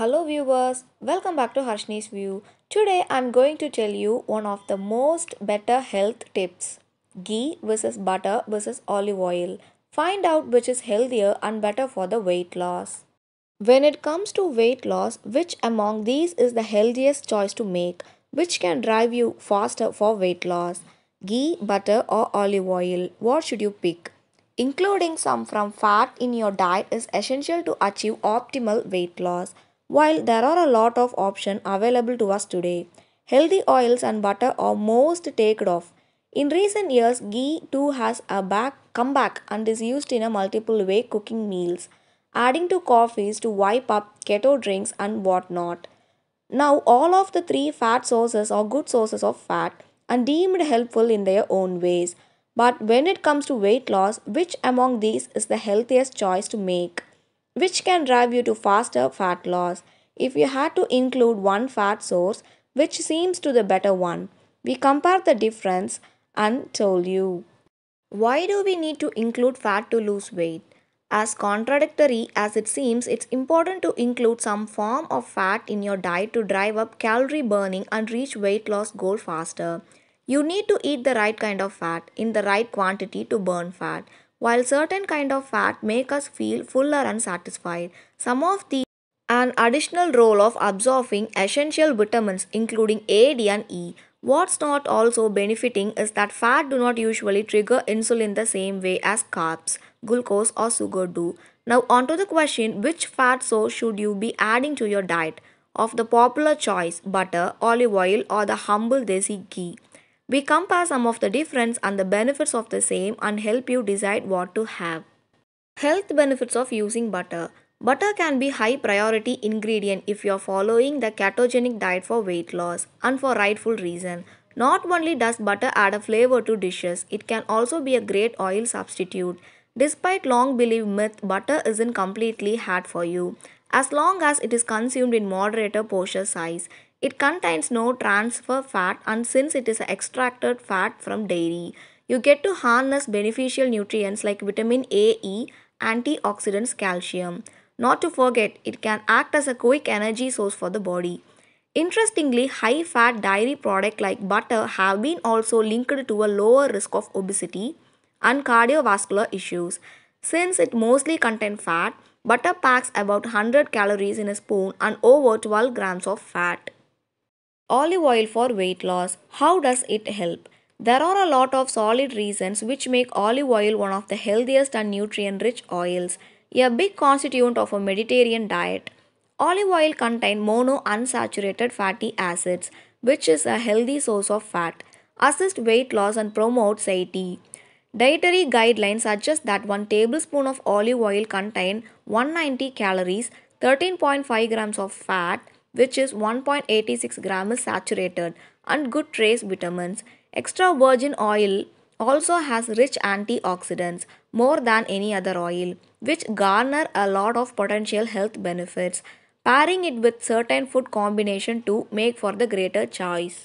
Hello viewers, welcome back to Harshni's View. Today I'm going to tell you one of the most better health tips. Ghee versus butter versus olive oil. Find out which is healthier and better for the weight loss. When it comes to weight loss, which among these is the healthiest choice to make? Which can drive you faster for weight loss? Ghee, butter or olive oil? What should you pick? Including some from fat in your diet is essential to achieve optimal weight loss. While there are a lot of options available to us today, healthy oils and butter are most taken off. In recent years, ghee too has a back comeback and is used in a multiple way cooking meals, adding to coffees to wipe up keto drinks and whatnot. Now, all of the three fat sources are good sources of fat and deemed helpful in their own ways. But when it comes to weight loss, which among these is the healthiest choice to make? which can drive you to faster fat loss. If you had to include one fat source, which seems to the better one? We compare the difference and told you. Why do we need to include fat to lose weight? As contradictory as it seems, it's important to include some form of fat in your diet to drive up calorie burning and reach weight loss goal faster. You need to eat the right kind of fat in the right quantity to burn fat while certain kind of fat make us feel fuller and satisfied. Some of the an additional role of absorbing essential vitamins including A, D and E. What's not also benefiting is that fat do not usually trigger insulin the same way as carbs, glucose or sugar do. Now onto the question which fat source should you be adding to your diet? Of the popular choice, butter, olive oil or the humble desi ghee. We compare some of the difference and the benefits of the same and help you decide what to have. Health benefits of using butter. Butter can be high priority ingredient if you are following the ketogenic diet for weight loss and for rightful reason. Not only does butter add a flavor to dishes, it can also be a great oil substitute. Despite long believed myth, butter isn't completely bad for you as long as it is consumed in moderate portion size. It contains no transfer fat and since it is extracted fat from dairy, you get to harness beneficial nutrients like vitamin A, E, antioxidants, calcium. Not to forget, it can act as a quick energy source for the body. Interestingly, high fat dairy products like butter have been also linked to a lower risk of obesity and cardiovascular issues. Since it mostly contains fat, butter packs about 100 calories in a spoon and over 12 grams of fat. Olive oil for weight loss. How does it help? There are a lot of solid reasons which make olive oil one of the healthiest and nutrient rich oils, a big constituent of a Mediterranean diet. Olive oil contains monounsaturated fatty acids, which is a healthy source of fat, assist weight loss and promote satiety. Dietary guidelines suggest that 1 tablespoon of olive oil contains 190 calories, 13.5 grams of fat, which is 1.86 grams saturated and good trace vitamins. Extra virgin oil also has rich antioxidants more than any other oil which garner a lot of potential health benefits pairing it with certain food combination to make for the greater choice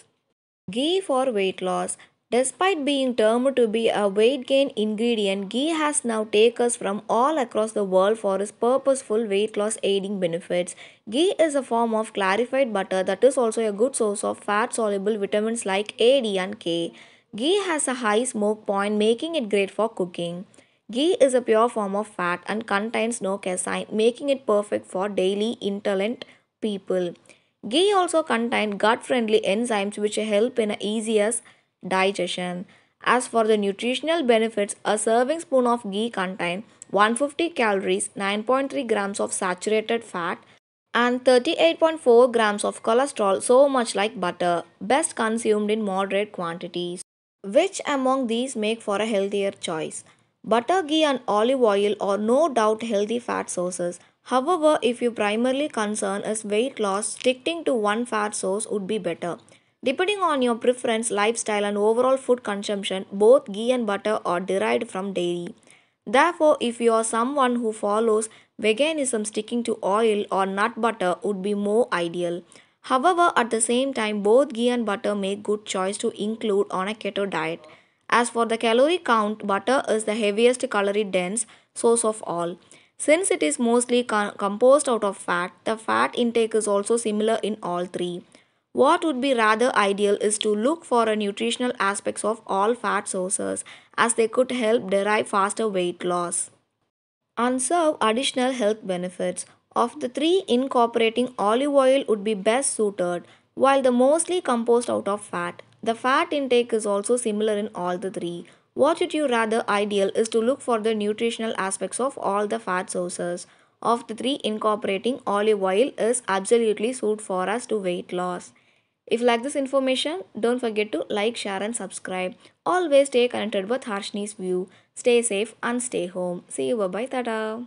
ghee for weight loss Despite being termed to be a weight gain ingredient, ghee has now takers from all across the world for its purposeful weight loss aiding benefits. Ghee is a form of clarified butter that is also a good source of fat soluble vitamins like A, D, and K. Ghee has a high smoke point, making it great for cooking. Ghee is a pure form of fat and contains no casein, making it perfect for daily intolerant people. Ghee also contains gut friendly enzymes which help in a easiest digestion. As for the nutritional benefits, a serving spoon of ghee contains 150 calories, 9.3 grams of saturated fat, and 38.4 grams of cholesterol, so much like butter, best consumed in moderate quantities. Which among these make for a healthier choice? Butter, ghee, and olive oil are no doubt healthy fat sources. However, if your primarily concern is weight loss, sticking to one fat source would be better. Depending on your preference, lifestyle, and overall food consumption, both ghee and butter are derived from dairy. Therefore, if you are someone who follows veganism, sticking to oil or nut butter would be more ideal. However, at the same time, both ghee and butter make good choice to include on a keto diet. As for the calorie count, butter is the heaviest calorie dense source of all. Since it is mostly com- composed out of fat, the fat intake is also similar in all three. What would be rather ideal is to look for a nutritional aspects of all fat sources as they could help derive faster weight loss and serve additional health benefits. Of the three, incorporating olive oil would be best suited, while the mostly composed out of fat. The fat intake is also similar in all the three. What would you rather ideal is to look for the nutritional aspects of all the fat sources. Of the three, incorporating olive oil is absolutely suited for us to weight loss. If you like this information, don't forget to like, share and subscribe. Always stay connected with Harshni's View. Stay safe and stay home. See you. Bye-bye. Tata.